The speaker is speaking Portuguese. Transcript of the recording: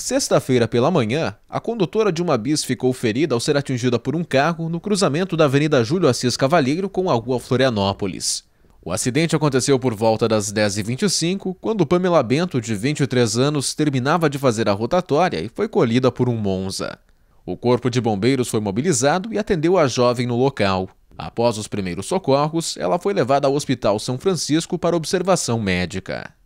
Sexta-feira pela manhã, a condutora de uma bis ficou ferida ao ser atingida por um carro no cruzamento da Avenida Júlio Assis Cavalheiro com a rua Florianópolis. O acidente aconteceu por volta das 10h25, quando Pamela Bento, de 23 anos, terminava de fazer a rotatória e foi colhida por um Monza. O corpo de bombeiros foi mobilizado e atendeu a jovem no local. Após os primeiros socorros, ela foi levada ao Hospital São Francisco para observação médica.